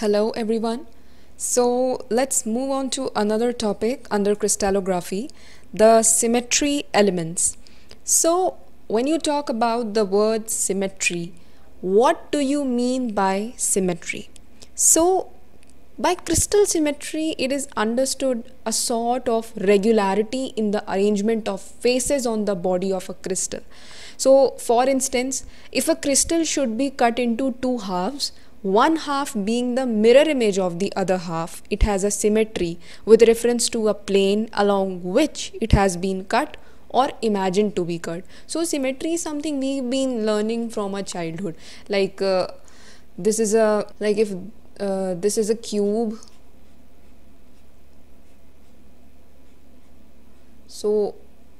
Hello everyone. So let's move on to another topic under crystallography, the symmetry elements. So when you talk about the word symmetry, what do you mean by symmetry? So by crystal symmetry, it is understood a sort of regularity in the arrangement of faces on the body of a crystal. So for instance, if a crystal should be cut into two halves, one half being the mirror image of the other half, it has a symmetry with reference to a plane along which it has been cut or imagined to be cut. So symmetry is something we've been learning from our childhood. Like uh, this is a like if uh, this is a cube. So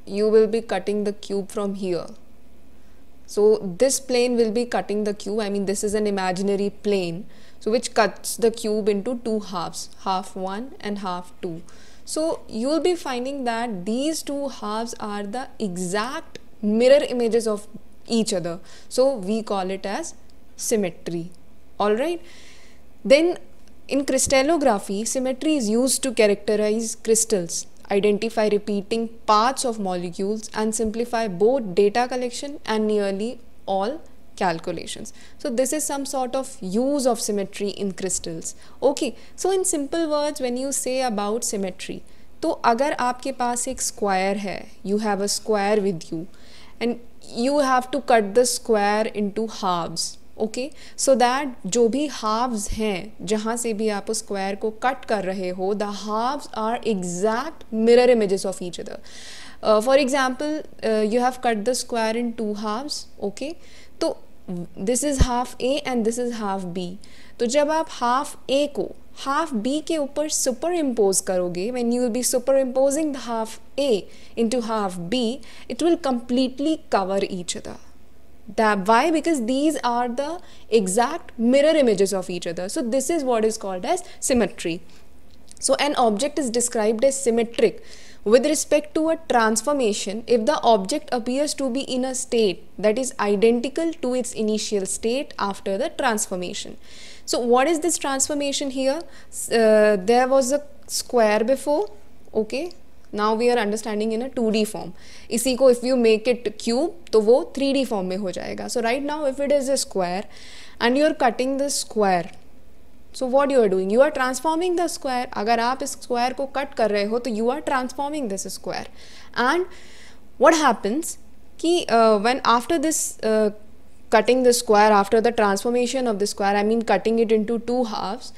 you will be cutting the cube from here so this plane will be cutting the cube. I mean, this is an imaginary plane. So which cuts the cube into two halves, half one and half two. So you will be finding that these two halves are the exact mirror images of each other. So we call it as symmetry. Alright. Then in crystallography, symmetry is used to characterize crystals identify repeating parts of molecules and simplify both data collection and nearly all calculations. So this is some sort of use of symmetry in crystals. Okay, so in simple words when you say about symmetry, तो अगर आपके पास एक square है you have a square with you and you have to cut the square into okay so that जो भी हाव्स हैं जहाँ से भी आप उस स्क्वायर को कट कर रहे हो the halves are exact mirror images of each other for example you have cut the square into halves okay तो this is half A and this is half B तो जब आप half ए को half B के ऊपर superimpose करोगे when you will be superimposing the half A into half B it will completely cover each other that why because these are the exact mirror images of each other so this is what is called as symmetry so an object is described as symmetric with respect to a transformation if the object appears to be in a state that is identical to its initial state after the transformation so what is this transformation here uh, there was a square before okay now we are understanding in a two D form इसी को if you make it cube तो वो three D form में हो जाएगा so right now if it is a square and you are cutting the square so what you are doing you are transforming the square अगर आप इस square को cut कर रहे हो तो you are transforming this square and what happens कि when after this the square after the transformation of the square I mean cutting it into two half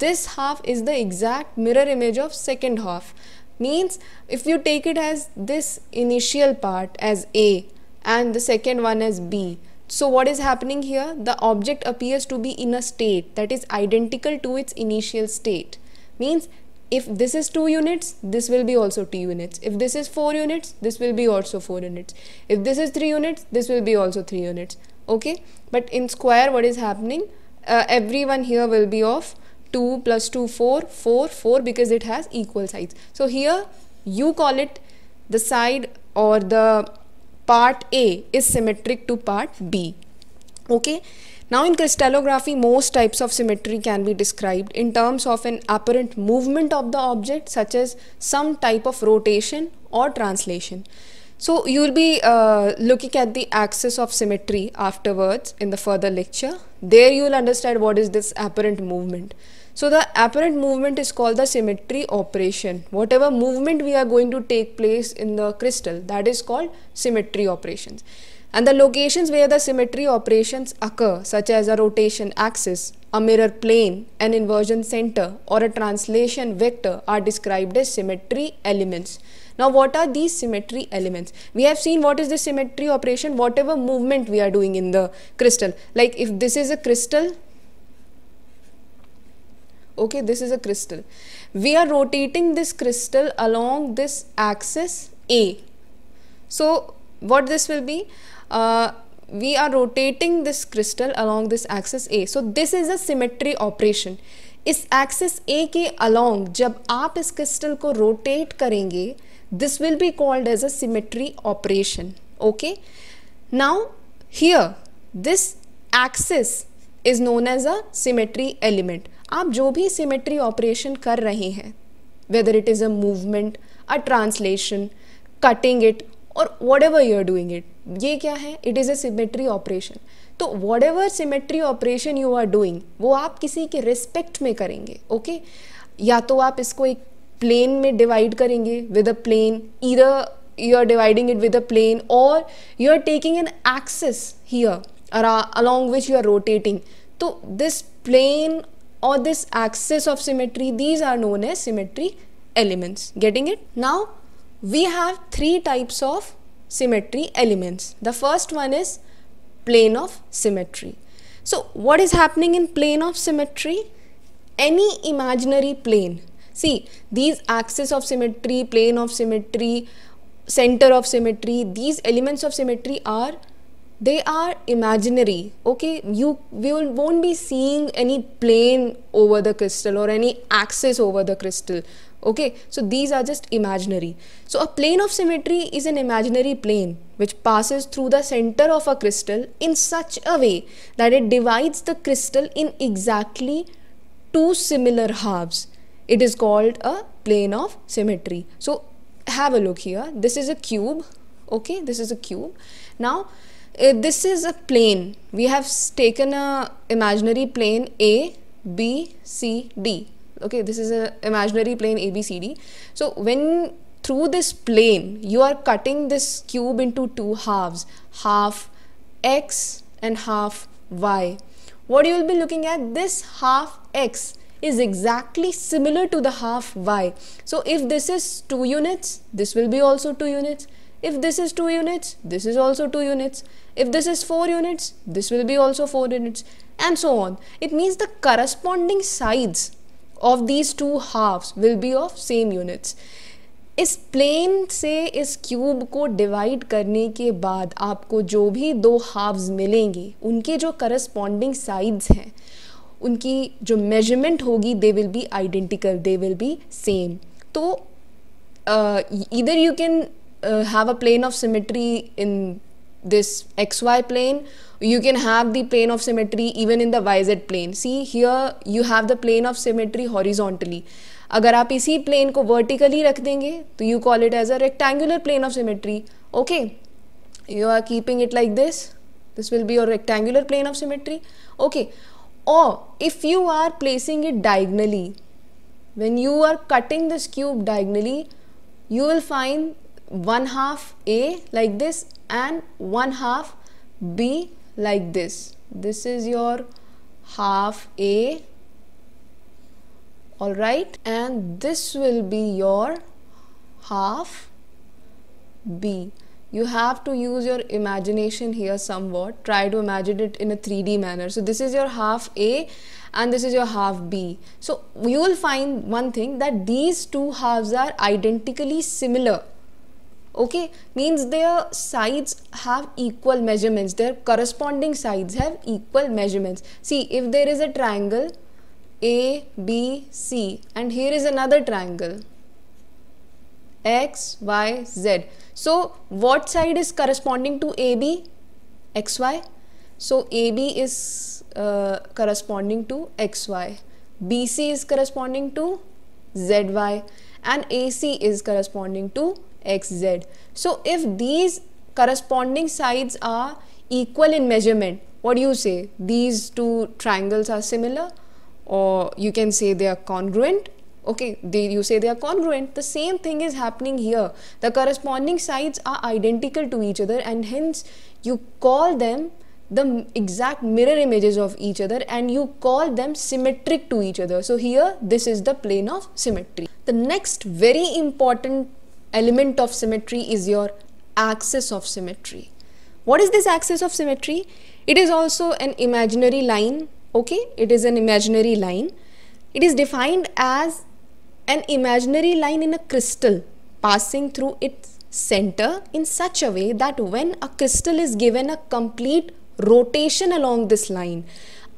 this half is the exact mirror image of second half means if you take it as this initial part as A and the second one as B so what is happening here the object appears to be in a state that is identical to its initial state means if this is 2 units this will be also 2 units if this is 4 units this will be also 4 units if this is 3 units this will be also 3 units okay but in square what is happening uh, everyone here will be of 2 plus 2 4 4 4 because it has equal sides so here you call it the side or the part A is symmetric to part B okay now in crystallography most types of symmetry can be described in terms of an apparent movement of the object such as some type of rotation or translation so you will be uh, looking at the axis of symmetry afterwards in the further lecture there you will understand what is this apparent movement so the apparent movement is called the symmetry operation. Whatever movement we are going to take place in the crystal that is called symmetry operations. And the locations where the symmetry operations occur such as a rotation axis, a mirror plane, an inversion center or a translation vector are described as symmetry elements. Now what are these symmetry elements? We have seen what is the symmetry operation, whatever movement we are doing in the crystal. Like if this is a crystal, okay this is a crystal we are rotating this crystal along this axis a so what this will be uh, we are rotating this crystal along this axis a so this is a symmetry operation इस axis a k along. जब आप rotate crystal को rotate करेंगे this will be called as a symmetry operation okay now here is known as a symmetry element. आप जो भी symmetry operation कर रहे हैं whether it is a movement a translation cutting it और whatever you are doing it ये क्या है it is a symmetry operation तो whatever symmetry operation you are doing वो आप किसी के रिस्पेक्ट में करेंगे ओके okay? या तो आप इसको एक प्लेन में डिवाइड करेंगे विद अ प्लेन इधर you are dividing it with a plane और you are taking an axis here along which you are rotating तो this plane or this axis of symmetry these are known as symmetry elements getting it now we have three types of symmetry elements the first one is plane of symmetry so what is happening in plane of symmetry any imaginary plane see these axis of symmetry plane of symmetry center of symmetry these elements of symmetry are they are imaginary okay you we will, won't be seeing any plane over the crystal or any axis over the crystal okay so these are just imaginary so a plane of symmetry is an imaginary plane which passes through the center of a crystal in such a way that it divides the crystal in exactly two similar halves it is called a plane of symmetry so have a look here this is a cube okay this is a cube now uh, this is a plane. We have taken a imaginary plane A, B, C, D. Okay, this is a imaginary plane A, B, C, D. So when through this plane, you are cutting this cube into two halves, half X and half Y. What you will be looking at, this half X is exactly similar to the half y. So if this is 2 units, this will be also 2 units. If this is 2 units, this is also 2 units. If this is 4 units, this will be also 4 units and so on. It means the corresponding sides of these two halves will be of same units. इस plane से इस cube को divide करने के बाद आपको जो भी दो हाफ्स मिलेंगे उनके जो करस्पॉन्डिंग साइड्स हैं उनकी जो मेजरमेंट होगी they will be identical they will be same तो इधर you can uh, have a plane of symmetry in this xy plane you can have the plane of symmetry even in the yz plane see here you have the plane of symmetry horizontally अगर आप इसी plane को vertically रख देंगे तो you call it as a rectangular plane of symmetry. Okay, you are keeping it like this. This will be your rectangular plane of symmetry. Okay, or if you are placing it diagonally when you are cutting this cube diagonally you will find one half A like this and one half B like this. This is your half A alright and this will be your half B. You have to use your imagination here somewhat. Try to imagine it in a 3D manner. So this is your half A and this is your half B. So you will find one thing that these two halves are identically similar okay means their sides have equal measurements their corresponding sides have equal measurements see if there is a triangle a b c and here is another triangle x y z so what side is corresponding to ab xy so ab is uh, corresponding to xy bc is corresponding to zy and ac is corresponding to xz. So if these corresponding sides are equal in measurement, what do you say? These two triangles are similar or you can say they are congruent. Okay, they, you say they are congruent. The same thing is happening here. The corresponding sides are identical to each other and hence you call them the exact mirror images of each other and you call them symmetric to each other. So here this is the plane of symmetry. The next very important element of symmetry is your axis of symmetry. What is this axis of symmetry? It is also an imaginary line, okay? It is an imaginary line. It is defined as an imaginary line in a crystal passing through its center in such a way that when a crystal is given a complete rotation along this line,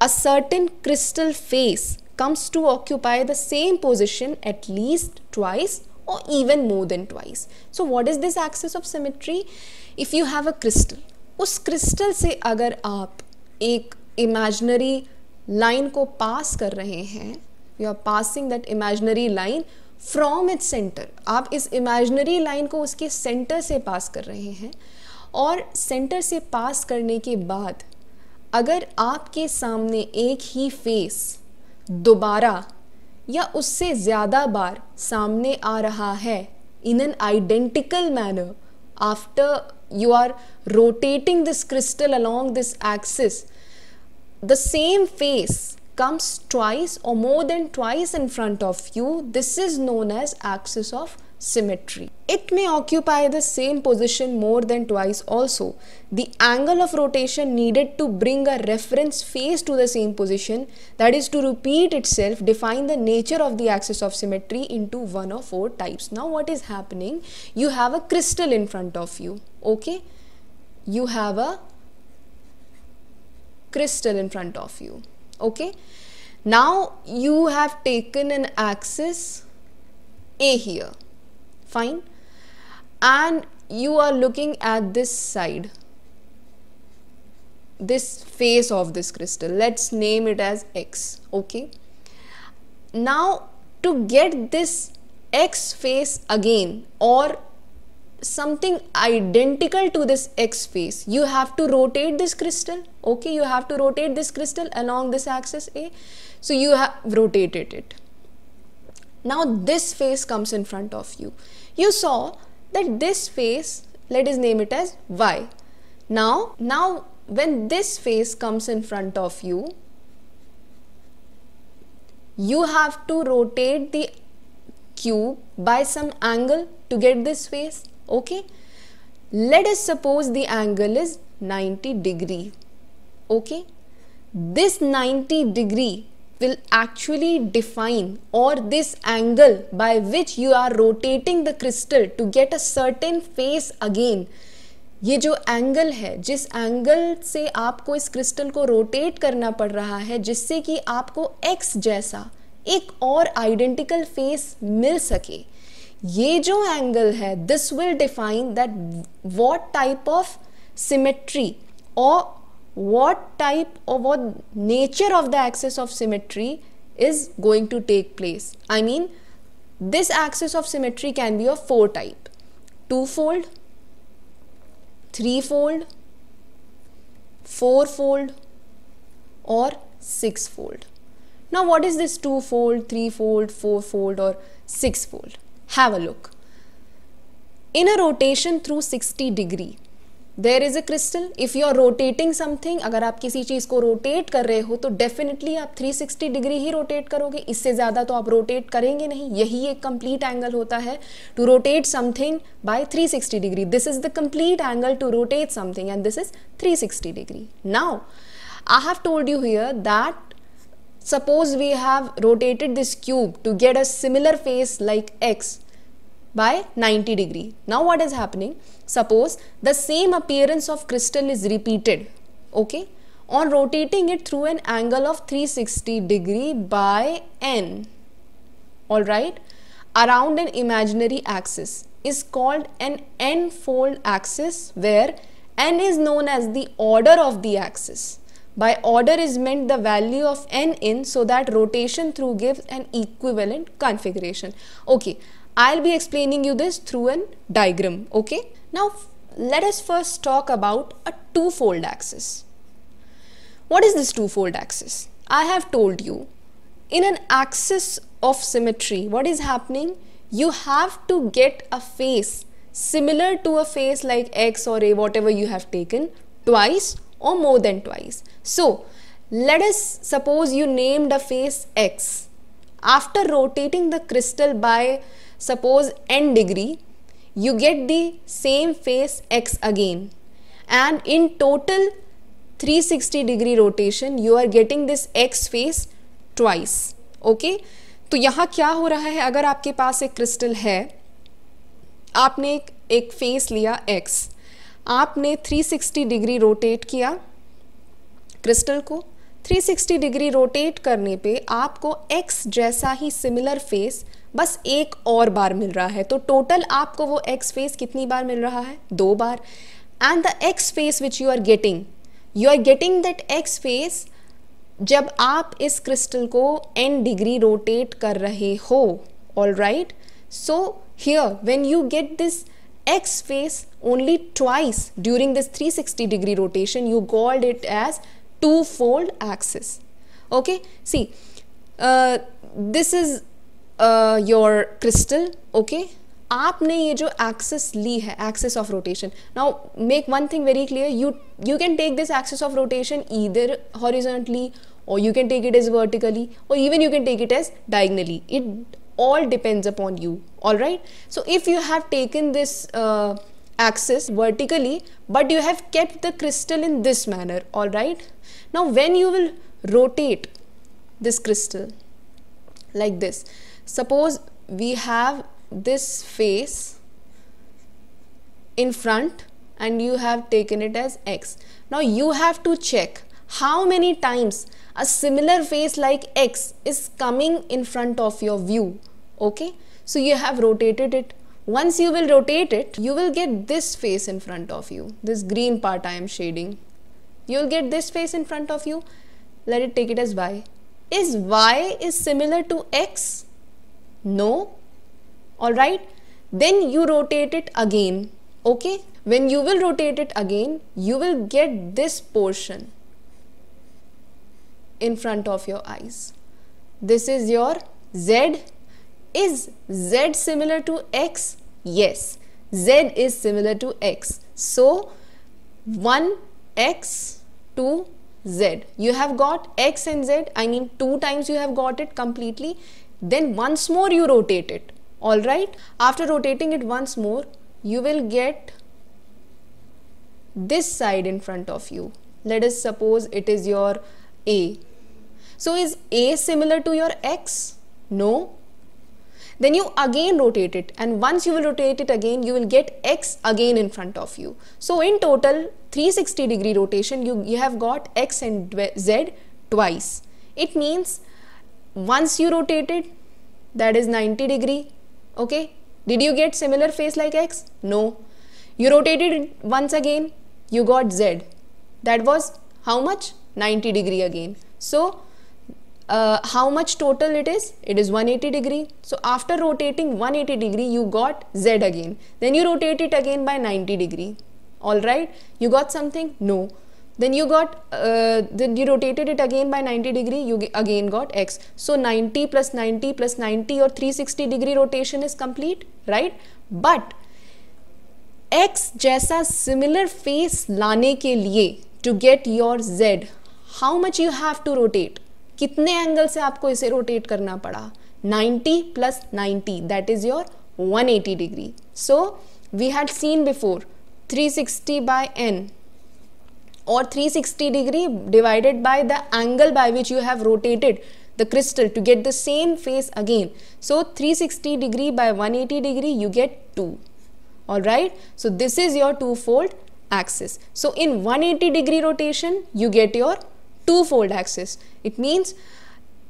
a certain crystal face comes to occupy the same position at least twice or even more than twice. So what is this axis of symmetry? If you have a crystal, उस crystal से अगर आप एक imaginary line को पास कर रहे हैं you are passing that imaginary line from its centre आप इस इमेजनरी लाइन को उसके सेंटर से पास कर रहे हैं और सेंटर से पास करने के बाद अगर आपके सामने एक ही फेस दोबारा या उससे ज़्यादा बार सामने आ रहा है in an identical manner after you are rotating this crystal along this axis the same face comes twice or more than twice in front of you, this is known as axis of symmetry. It may occupy the same position more than twice also. The angle of rotation needed to bring a reference face to the same position that is to repeat itself define the nature of the axis of symmetry into one of four types. Now what is happening? You have a crystal in front of you. Okay? You have a crystal in front of you okay now you have taken an axis a here fine and you are looking at this side this face of this crystal let's name it as x okay now to get this x face again or something identical to this x face you have to rotate this crystal okay you have to rotate this crystal along this axis a so you have rotated it now this face comes in front of you you saw that this face let us name it as y now now when this face comes in front of you you have to rotate the cube by some angle to get this face okay let us suppose the angle is 90 degree okay this 90 degree will actually define or this angle by which you are rotating the crystal to get a certain face again ये जो angle है जिस angle से आपको इस crystal को rotate करना पड़ रहा है जिससे कि आपको एक्स जैसा एक और आइडेंटिकल फेस मिल सके ये जो एंगल है this will define that what type of symmetry और वॉट टाइप और what nature of the axis of symmetry is going to take place. I mean, this axis of symmetry can be of four type. Two-fold, three-fold, four-fold or six-fold. Now, what is this two-fold, three-fold, four-fold or six-fold? Have a look. In a rotation through 60 degree, there is a crystal if you are rotating something अगर आप किसी चीज को rotate कर रहे हो तो definitely आप 360 डिग्री ही रोटेट करोगे इससे ज्यादा तो आप रोटेट करेंगे नहीं यही एक कंप्लीट एंगल होता है to rotate something by 360 degree this is the complete angle to rotate something and this is 360 degree now I have told you here that suppose we have rotated this cube to get a similar face like X by 90 degree. Now what is happening? Suppose the same appearance of crystal is repeated, okay, on rotating it through an angle of 360 degree by n, alright, around an imaginary axis is called an n-fold axis where n is known as the order of the axis. By order is meant the value of n in so that rotation through gives an equivalent configuration. Okay, I'll be explaining you this through an diagram, okay? Now, let us first talk about a two-fold axis. What is this two-fold axis? I have told you, in an axis of symmetry, what is happening? You have to get a face similar to a face like x or a whatever you have taken twice or more than twice. So, let us suppose you named a face x. After rotating the crystal by suppose n degree, you get the same face x again. And in total 360 degree rotation, you are getting this x face twice. Okay? तो यहाँ क्या हो रहा है अगर आपके पास एक crystal है आपने एक, एक फेस लिया x आपने 360 डिग्री रोटेट किया क्रिस्टल को 360 डिग्री रोटेट करने पे आपको x जैसा ही सिमिलर फेस बस एक और बार मिल रहा है तो टोटल आपको वो एक्स फेस कितनी बार मिल रहा है दो बार and the X face which you are getting you are getting that X face जब आप इस क्रिस्टल को एन डिग्री रोटेट कर रहे हो all right so here when you get this X face only twice during this 360 degree rotation you called it as two fold axis okay see uh, this is Uh, your crystal, okay? आपने ये जो axis ली है axis of rotation now make one thing very clear you you can take this axis of rotation or you can take it as vertically or even you can take it as diagonally it all depends upon you all right so if you have taken this uh, axis vertically but you have kept the crystal in this manner all right now when you will rotate this crystal like this suppose we have this face in front and you have taken it as x now you have to check how many times a similar face like x is coming in front of your view okay so you have rotated it once you will rotate it you will get this face in front of you this green part i am shading you will get this face in front of you let it take it as y is y is similar to x no all right then you rotate it again okay when you will rotate it again you will get this portion in front of your eyes this is your z is z similar to x yes z is similar to x so 1 x 2 z you have got x and z i mean two times you have got it completely then once more you rotate it alright after rotating it once more you will get this side in front of you let us suppose it is your A so is A similar to your X no then you again rotate it and once you will rotate it again you will get X again in front of you so in total 360 degree rotation you, you have got X and Z twice it means once you rotate it that is 90 degree okay did you get similar face like x no you rotated it once again you got z that was how much 90 degree again so uh, how much total it is it is 180 degree so after rotating 180 degree you got z again then you rotate it again by 90 degree all right you got something no then you got uh, then you rotated it again by 90 degree you again got x so 90 plus 90 plus 90 or 360 degree rotation is complete right but x jaisa similar face lane ke liye to get your z how much you have to rotate Kitne angle se apko ise rotate karna pada? 90 plus 90 that is your 180 degree so we had seen before 360 by n or 360 degree divided by the angle by which you have rotated the crystal to get the same face again. So 360 degree by 180 degree you get 2. Alright, so this is your two-fold axis. So in 180 degree rotation you get your two-fold axis. It means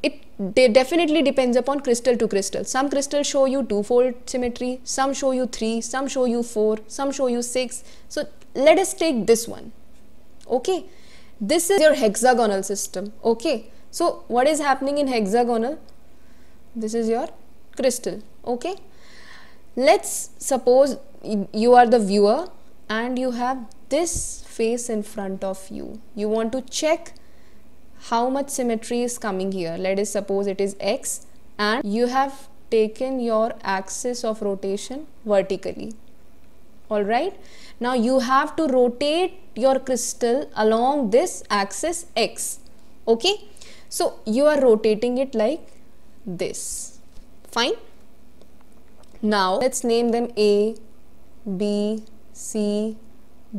it definitely depends upon crystal to crystal. Some crystals show you two-fold symmetry, some show you three, some show you four, some show you six. So let us take this one okay this is your hexagonal system okay so what is happening in hexagonal this is your crystal okay let's suppose you are the viewer and you have this face in front of you you want to check how much symmetry is coming here let us suppose it is x and you have taken your axis of rotation vertically all right now you have to rotate your crystal along this axis x okay so you are rotating it like this fine now let's name them a b c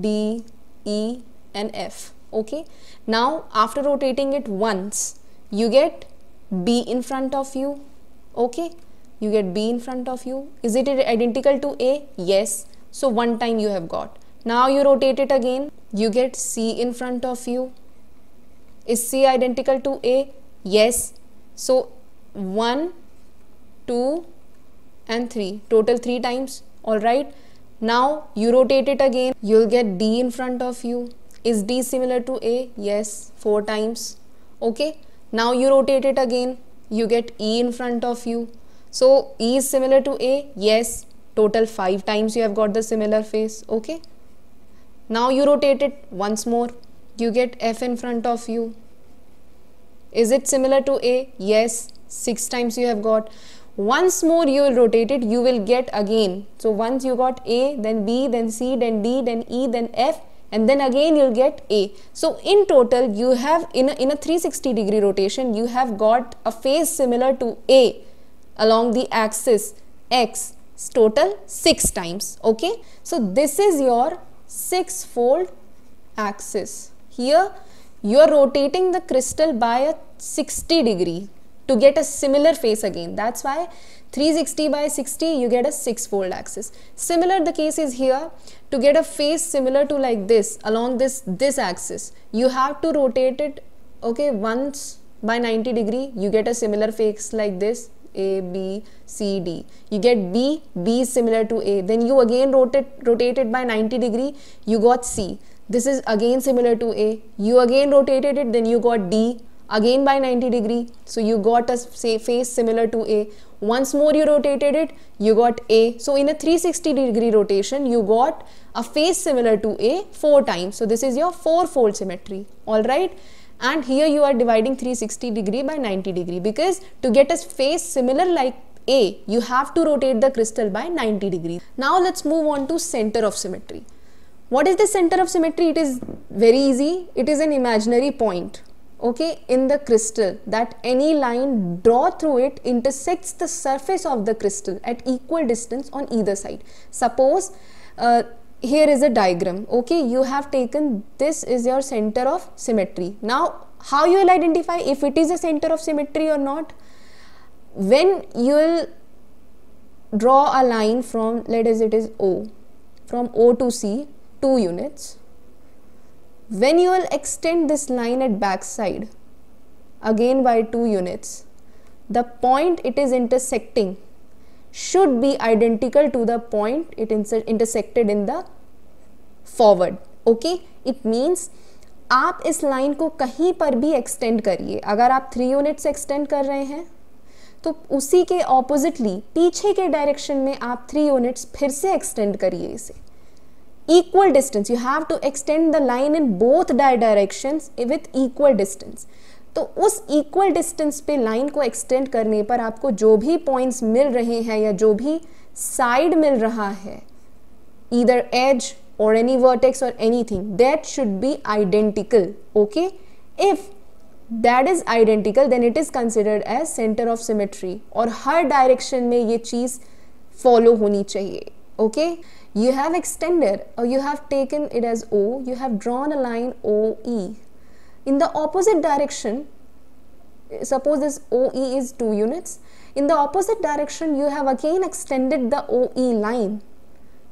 d e and f okay now after rotating it once you get b in front of you okay you get b in front of you is it identical to a yes so one time you have got. Now you rotate it again, you get C in front of you. Is C identical to A? Yes. So 1, 2 and 3, total 3 times, alright. Now you rotate it again, you'll get D in front of you. Is D similar to A? Yes, 4 times, okay. Now you rotate it again, you get E in front of you. So E is similar to A? Yes total 5 times you have got the similar face okay now you rotate it once more you get f in front of you is it similar to a yes 6 times you have got once more you will rotate it you will get again so once you got a then b then c then d then e then f and then again you'll get a so in total you have in a, in a 360 degree rotation you have got a face similar to a along the axis x total 6 times okay so this is your six fold axis here you are rotating the crystal by a 60 degree to get a similar face again that's why 360 by 60 you get a six fold axis similar the case is here to get a face similar to like this along this this axis you have to rotate it okay once by 90 degree you get a similar face like this a, B, C, D. You get B, B is similar to A. Then you again rotate, rotated by 90 degree, you got C. This is again similar to A. You again rotated it, then you got D again by 90 degree. So you got a say, face similar to A. Once more you rotated it, you got A. So in a 360 degree rotation, you got a face similar to A four times. So this is your four-fold symmetry, all right? and here you are dividing 360 degree by 90 degree because to get a face similar like A, you have to rotate the crystal by 90 degree. Now let's move on to center of symmetry. What is the center of symmetry? It is very easy. It is an imaginary point okay in the crystal that any line draw through it intersects the surface of the crystal at equal distance on either side. Suppose uh, here is a diagram okay you have taken this is your center of symmetry now how you will identify if it is a center of symmetry or not when you will draw a line from let us it is o from o to c two units when you will extend this line at back side again by two units the point it is intersecting should be identical to the point it inter intersected in the forward okay it means आप इस line को कहीं पर भी extend करिए अगर आप three units extend कर रहे हैं तो उसी के ऑपोजिटली पीछे के डायरेक्शन में आप थ्री यूनिट्स फिर से एक्सटेंड करिए इसे equal distance you have to extend the line in both डाय डायरेक्शन विथ इक्वल डिस्टेंस तो उस इक्वल डिस्टेंस पे लाइन को एक्सटेंड करने पर आपको जो भी पॉइंट्स मिल रहे हैं या जो भी साइड मिल रहा है ईदर एज और एनी वर्टेक्स और anything that should be identical okay if that is identical then it is considered as centre of symmetry और हर डायरेक्शन में ये चीज़ फॉलो होनी चाहिए ओके यू हैव एक्सटेंडेड और you have taken it as O you have drawn a line O E in the opposite direction suppose this OE is 2 units in the opposite direction you have again extended the OE line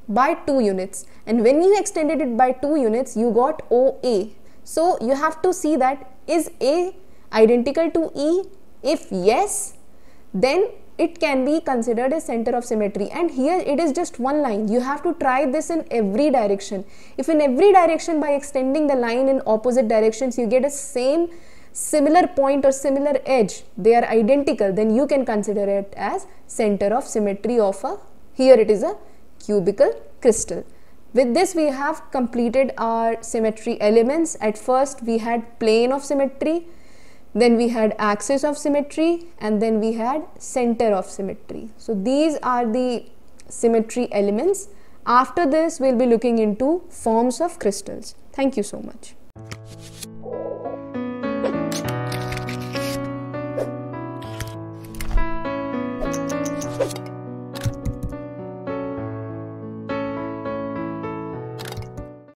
by 2 units and when you extended it by 2 units you got OA so you have to see that is A identical to E if yes then it can be considered a center of symmetry and here it is just one line you have to try this in every direction if in every direction by extending the line in opposite directions you get a same similar point or similar edge they are identical then you can consider it as center of symmetry of a here it is a cubical crystal with this we have completed our symmetry elements at first we had plane of symmetry then we had axis of symmetry and then we had center of symmetry. So these are the symmetry elements. After this, we'll be looking into forms of crystals. Thank you so much.